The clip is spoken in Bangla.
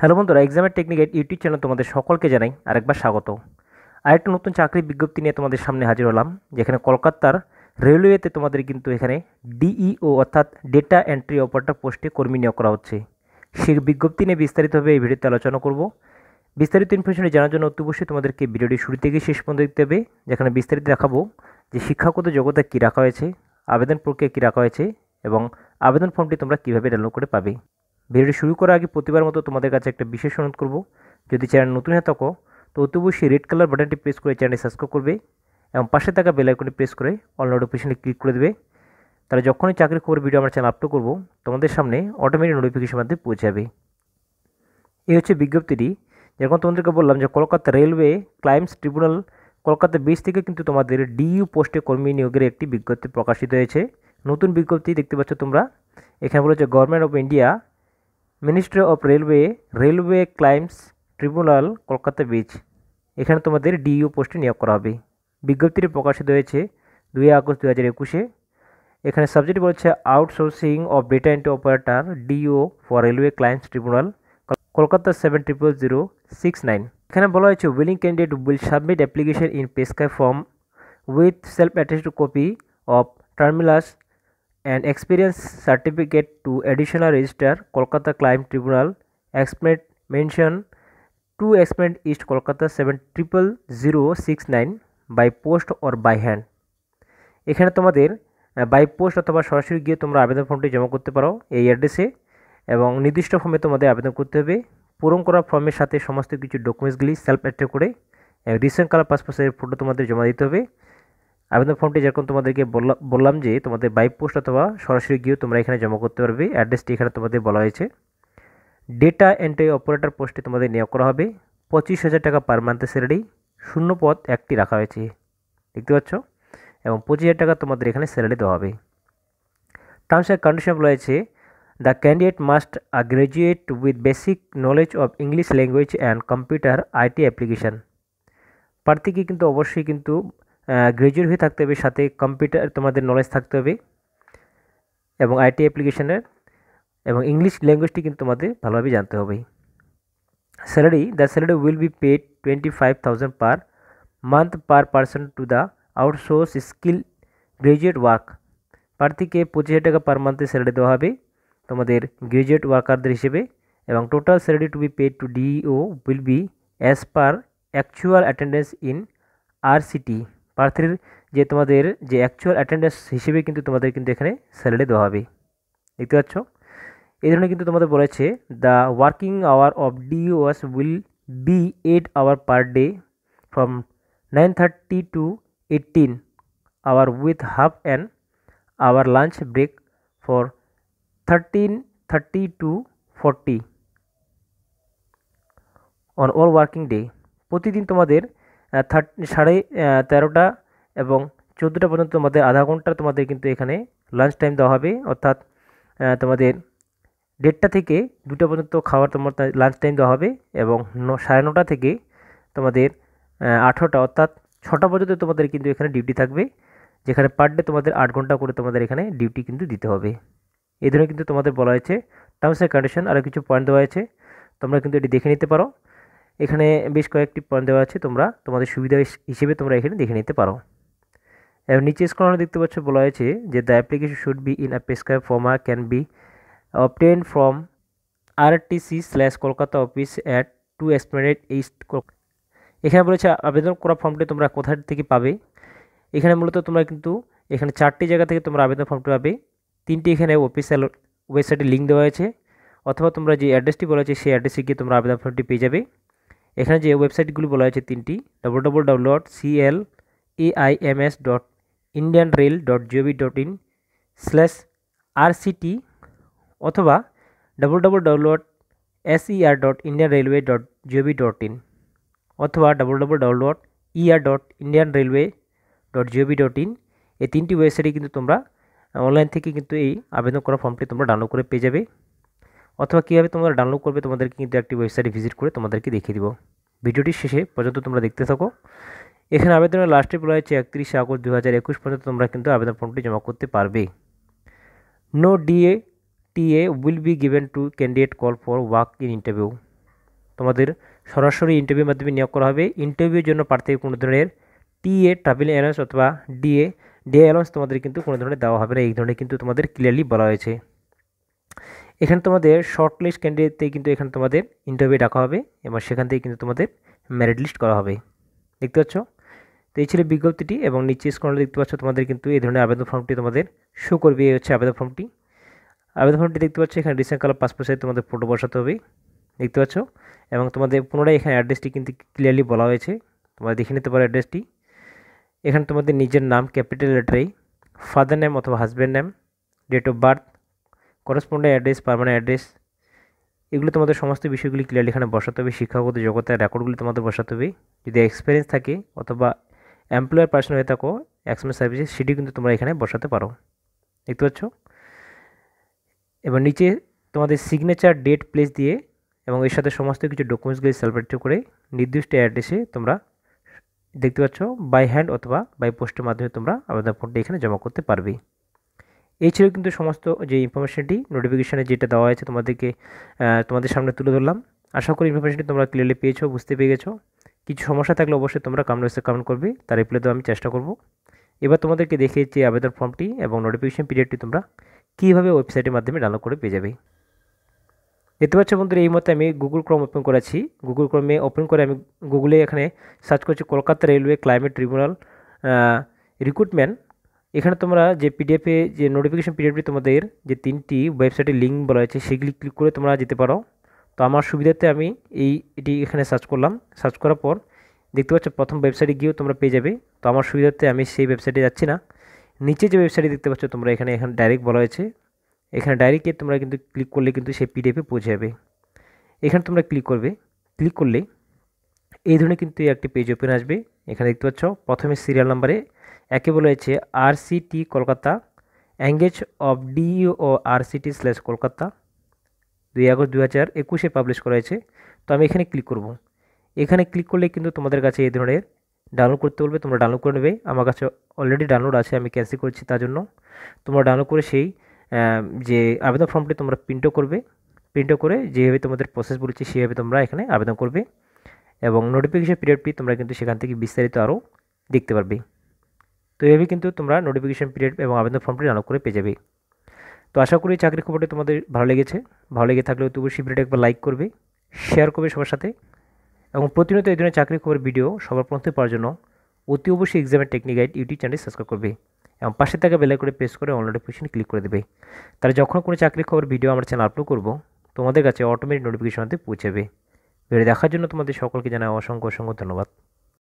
হ্যালো বন্ধুরা এক্সামের টেকনিক ইউটিউব চ্যানেল তোমাদের সকলকে জানাই আরেকবার স্বাগত আর একটা নতুন চাকরির বিজ্ঞপ্তি নিয়ে তোমাদের সামনে হাজির হলাম যেখানে কলকাতার রেলওয়েতে তোমাদের কিন্তু এখানে ডিইও e অর্থাৎ ডেটা এন্ট্রি অপারেটর পোস্টে কর্মী নিয়োগ করা হচ্ছে সেই বিজ্ঞপ্তি নিয়ে বিস্তারিতভাবে এই ভিডিওতে আলোচনা করব বিস্তারিত ইনফরমেশনে জানার জন্য অতি অবশ্যই তোমাদেরকে ভিডিওটি শুরু থেকে শেষ পর্যন্ত দেখতে হবে যেখানে বিস্তারিত দেখাবো যে শিক্ষাগত যোগ্যতা কী রাখা হয়েছে আবেদন প্রক্রিয়া কী রাখা হয়েছে এবং আবেদন ফর্মটি তোমরা কীভাবে ডাউনলোড করে পাবে ভিডিওটি শুরু করার আগে প্রতিবার মতো তোমাদের কাছে একটা বিশেষ অনুরোধ করব যদি চ্যানেল নতুন হয়ে থাকো তো অতি অবশ্যই রেড কালার বাটনটি প্রেস করে চ্যানেলটি সাবস্ক্রাইব করবে এবং পাশে থাকা বেল আইকনটি প্রেস করে অল নোটিফিকেশনে ক্লিক করে দেবে তারা যখনই চাকরি খবর ভিডিও আমরা চ্যানেল আপলোড করব তোমাদের সামনে অটোমেটিক নোটিফিকেশন মাধ্যমে পৌঁছাবে এই হচ্ছে বিজ্ঞপ্তিটি যেরকম তোমাদেরকে বললাম যে Kolkata railway claims tribunal Kolkata base থেকে কিন্তু তোমাদের ডিইউ পোস্টে কর্মী নিয়োগের একটি বিজ্ঞপ্তি প্রকাশিত হয়েছে নতুন বিজ্ঞপ্তি দেখতে পাচ্ছ তোমরা এখানে বলেছে government of India ministry of railway railway claims tribunal Kolkata bench এখানে তোমাদের ডিইউ পোস্টে নিয়োগ করা হবে বিজ্ঞপ্তিটি প্রকাশিত হয়েছে দুই আগস্ট দু হাজার একুশে এখানে সাবজেক্ট বলছে outsourcing of data entry operator DEO for railway claims tribunal Kolkata seven triple zero six nine এখানে বলা হয়েছে willing candidate will submit application in পেসকাই form with self attest copy of testimonials and experience certificate to additional register Kolkata Crime Tribunal Expert mention to Expert East Kolkata 700069 by post or by hand এখানে তোমাদের বাই পোস্ট অথবা সরাসরি গিয়ে তোমরা আবেদন ফর্মটি জমা করতে পারো এই অ্যাড্রেসে এবং নির্দিষ্ট ফর্মে তোমাদের আবেদন করতে হবে পূরণ করা ফর্মের সাথে সমস্ত কিছু ডকুমেন্টসগুলি সেলফ অ্যাট্রে করে রিসেন্ট কালার পাসপোর্টের ফটো তোমাদের জমা দিতে হবে আবেদন ফর্মটি যেরকম তোমাদেরকে বললাম যে তোমাদের বাই পোস্ট অথবা সরাসরি গিয়েও তোমরা এখানে জমা করতে পারবে অ্যাড্রেসটি এখানে তোমাদের বলা হয়েছে ডেটা এন্ট্রি অপারেটর পোস্টে তোমাদের নিয়োগ করা হবে পঁচিশ হাজার টাকা পার মান্থে স্যালারি শূন্য পদ একটি রাখা হয়েছে দেখতে পাচ্ছ এবং পঁচিশ হাজার টাকা তোমাদের এখানে স্যালারি দেওয়া হবে টার্মস অ্যান্ড কন্ডিশন রয়েছে the candidate must a graduate with basic knowledge of English language and computer IT application প্রার্থীকে কিন্তু অবশ্যই কিন্তু গ্র্যাজুয়েট হয়ে থাকতে হবে সাথে কম্পিউটার তোমাদের নলেজ থাকতে হবে এবং আইটি অ্যাপ্লিকেশানের এবং ইংলিশ ল্যাঙ্গুয়েজটি কিন্তু তোমাদের ভালোভাবে জানতে হবে salary the salary will be paid twenty five thousand per month per person to the outsource skill graduate work প্রার্থীকে পঁচিশ হাজার টাকা পার মান্থে স্যালারি দেওয়া হবে তোমাদের গ্রাজুয়েট ওয়ার্কারদের হিসেবে এবং total salary to be paid to DEO will be as per actual attendance in R CT প্রার্থীর যে তোমাদের যে অ্যাকচুয়াল অ্যাটেন্ডেন্স হিসেবে কিন্তু তোমাদের কিন্তু এখানে স্যালারি দেওয়া হবে দেখতে পাচ্ছ এই ধরনের কিন্তু তোমাদের বলেছে the working hour of DEOs will be eight hour per day from nine thirty to eighteen hour with half and hour lunch break for thirteen thirty to forty on all working day প্রতিদিন তোমাদের থার্ট সাড়ে তেরোটা এবং চোদ্দোটা পর্যন্ত তোমাদের আধা ঘন্টা তোমাদের কিন্তু এখানে লাঞ্চ টাইম দেওয়া হবে অর্থাৎ তোমাদের দেড়টা থেকে দুটা পর্যন্ত খাওয়ার তোমার লাঞ্চ টাইম দেওয়া হবে এবং সাড়ে নটা থেকে তোমাদের আঠেরোটা অর্থাৎ ছটা পর্যন্ত তোমাদের কিন্তু এখানে ডিউটি থাকবে যেখানে পার ডে তোমাদের আট ঘন্টা করে তোমাদের এখানে ডিউটি কিন্তু দিতে হবে এই ধরনের কিন্তু তোমাদের বলা হয়েছে টার্মস অ্যান্ড কন্ডিশন আরও কিছু পয়েন্ট দেওয়া হয়েছে তোমরা কিন্তু এটি দেখে নিতে পারো এখানে বেশ কয়েকটি পয়েন্ট দেওয়া আছে তোমরা তোমাদের সুবিধা হিসেবে তোমরা এখানে দেখে নিতে পারো এবং নিচে স্কলানে দেখতে পাচ্ছ বলা হয়েছে যে the application should be in a prescribe format can be obtain from R TC slash Kolkata office at two Esplanade east এখানে বলেছে আবেদন করা ফর্মটি তোমরা কোথার থেকে পাবে এখানে মূলত তোমরা কিন্তু এখানে চারটি জায়গা থেকে তোমরা আবেদন ফর্মটি পাবে তিনটি এখানে অফিসিয়াল ওয়েবসাইটে লিঙ্ক দেওয়া হয়েছে অথবা তোমরা যে অ্যাড্রেসটি বলা হয়েছে সেই অ্যাড্রেসে গিয়ে তোমরা আবেদন ফর্মটি পেয়ে যাবে এখানে যে ওয়েবসাইটগুলি বলা হয়েছে তিনটি double double W dot CL AIMS dot Indian rail dot GOV dot in slash RCT অথবা double double double dot SER dot Indian railway dot GOV dot in অথবা double double double dot ER dot Indian railway dot GOV dot in এই তিনটি ওয়েবসাইটে কিন্তু তোমরা অনলাইন থেকে কিন্তু এই আবেদন করা ফর্মটি তোমরা ডাউনলোড করে পেয়ে যাবে অথবা কীভাবে তোমরা ডাউনলোড করবে তোমাদেরকে কিন্তু একটি ওয়েবসাইটে ভিজিট করে তোমাদেরকে দেখিয়ে দিব ভিডিওটির শেষে পর্যন্ত তোমরা দেখতে থাকো এখানে আবেদনের লাস্টে বলা হয়েছে একত্রিশে আগস্ট দু হাজার একুশ পর্যন্ত তোমরা কিন্তু আবেদন ফর্মটি জমা করতে পারবে no DA TA will be given to candidate call for work in interview তোমাদের সরাসরি ইন্টারভিউর মাধ্যমে নিয়োগ করা হবে ইন্টারভিউর জন্য প্রার্থীকে কোনো ধরনের টিএ ট্রাভেল অ্যালাউন্স অথবা ডিএ ডিএ অ্যালাউন্স তোমাদের কিন্তু কোনো ধরনের দেওয়া হবে না এই ধরনের কিন্তু তোমাদের ক্লিয়ারলি বলা হয়েছে এখানে তোমাদের শর্ট লিস্ট ক্যান্ডিডেটতে কিন্তু এখানে তোমাদের ইন্টারভিউ ডাকা হবে এবং সেখান থেকে কিন্তু তোমাদের ম্যারিট লিস্ট করা হবে দেখতে পাচ্ছ তো এই ছিল বিজ্ঞপ্তিটি এবং নিচে স্ক্রলে দেখতে পাচ্ছ তোমাদের কিন্তু এই ধরনের আবেদন ফর্মটি তোমাদের শো করবে এই হচ্ছে আবেদন ফর্মটি আবেদন ফর্মটি দেখতে পাচ্ছ এখানে রিসেন্ট কালার পাসপোর্ট সাইজ তোমাদের ফটো বসাতে হবে দেখতে পাচ্ছ এবং তোমাদের পুনরায় এখানে অ্যাড্রেসটি কিন্তু ক্লিয়ারলি বলা হয়েছে তোমরা দেখে নিতে পারো অ্যাড্রেসটি এখানে তোমাদের নিজের নাম ক্যাপিটাল লেটারে ফাদার নেম অথবা husband name date of birth correspondent address permanent address এগুলো তোমাদের সমস্ত বিষয়গুলি ক্লিয়ারলি এখানে বসাতে হবে শিক্ষাগত যোগ্যতার রেকর্ডগুলি তোমাদের বসাতে হবে যদি এক্সপিরিয়েন্স থাকে অথবা এমপ্লয়ার পার্সন হয়ে থাকো অ্যাক্সমেন্ট সার্ভিসে সেটি কিন্তু তোমরা এখানে বসাতে পারো দেখতে পাচ্ছ এবার নিচে তোমাদের সিগনেচার ডেট প্লেস দিয়ে এবং এর সাথে সমস্ত কিছু ডকুমেন্টসগুলি সেলব্রেট করে নির্দিষ্ট অ্যাড্রেসে তোমরা দেখতে পাচ্ছ বাই হ্যান্ড অথবা বাই পোস্টের মাধ্যমে তোমরা আবেদনপত্রটি এখানে জমা করতে পারবে এই ছিল কিন্তু সমস্ত যে ইনফরমেশানটি নোটিফিকেশানে যেটা দেওয়া হয়েছে তোমাদেরকে তোমাদের সামনে তুলে ধরলাম আশা করি ইনফরমেশানটি তোমরা ক্লিয়ারলি পেয়েছো বুঝতে পেয়ে গেছো কিছু সমস্যা থাকলে অবশ্যই তোমরা বসে কামেন্ট করবে তার রিপ্লাই দেওয়া আমি চেষ্টা করব এবার তোমাদেরকে দেখিয়েছি আবেদন ফর্মটি এবং নোটিফিকেশান পিরিয়ডটি তোমরা কীভাবে ওয়েবসাইটের মাধ্যমে ডাউনলোড করে পেয়ে যাবে দেখতে পাচ্ছ বন্ধুরা এই মতে আমি গুগল ক্রম ওপেন করেছি গুগল ক্রমে ওপেন করে আমি গুগলে এখানে সার্চ করছি Kolkata railway climate tribunal recruitment এখানে তোমরা যে পিডিএফে যে নোটিফিকেশন পিডিএফটি তোমাদের যে তিনটি ওয়েবসাইটের লিঙ্ক বলা হয়েছে সেগুলি ক্লিক করে তোমরা যেতে পারো তো আমার সুবিধাতে আমি এই এটি এখানে সার্চ করলাম সার্চ করার পর দেখতে পাচ্ছ প্রথম ওয়েবসাইটে গিয়েও তোমরা পেয়ে যাবে তো আমার সুবিধাতে আমি সেই ওয়েবসাইটে যাচ্ছি না নিচে যে ওয়েবসাইটে দেখতে পাচ্ছ তোমরা এখানে এখানে ডাইরেক্ট বলা হয়েছে এখানে ডাইরেক্টে তোমরা কিন্তু ক্লিক করলে কিন্তু সেই পিডিএফে পৌঁছে যাবে এখানে তোমরা ক্লিক করবে ক্লিক করলে এই ধরনের কিন্তু একটি পেজ ওপেন আসবে এখানে দেখতে পাচ্ছ প্রথমে সিরিয়াল নাম্বারে একে বলেছে RCT Kolkata engage of DEO ও আরসিটি স্ল্যাশ কলকাতা দুই আগস্ট দু হাজার একুশে পাবলিশ করা হয়েছে তো আমি এখানে ক্লিক করব এখানে ক্লিক করলে কিন্তু তোমাদের কাছে এই ধরনের ডাউনলোড করতে বলবে তোমরা ডাউনলোড করে নেবে আমার কাছে অলরেডি ডাউনলোড আছে আমি ক্যান্সেল করছি তার জন্য তোমরা ডাউনলোড করে সেই যে আবেদন ফর্মটি তোমরা প্রিন্টও করবে প্রিন্টও করে যেভাবে তোমাদের প্রসেস বলেছি সেভাবে তোমরা এখানে আবেদন করবে এবং নোটিফিকেশন পিরিয়ডটি তোমরা কিন্তু সেখান থেকে বিস্তারিত আরও দেখতে পারবে তো এভাবে কিন্তু তোমরা নোটিফিকেশান পিরিয়ড এবং আবেদন ফর্মটি ডাউনলোড করে পেয়ে যাবে তো আশা করি চাকরির খবরটি তোমাদের ভালো লেগেছে ভালো লেগে থাকলে তবু সেই একবার লাইক করবে শেয়ার করবে সবার সাথে এবং প্রতিনিয়ত এই ধরনের চাকরির খবর ভিডিও সবার পৌঁছতে পাওয়ার জন্য অতি অবশ্যই এক্সামের technique guide YouTube channel subscribe করবে এবং পাশে থাকা বেলা করে প্রেস করে অনলাইন নোটিফিকেশন ক্লিক করে দেবে তাহলে যখন কোনো চাকরির খবর ভিডিও আমার চ্যানেল আপলোড করব তোমাদের কাছে অটোমেটিক নোটিফিকেশন পৌঁছাবে ভিডিও দেখার জন্য তোমাদের সকলকে জানাই অসংখ্য অসংখ্য ধন্যবাদ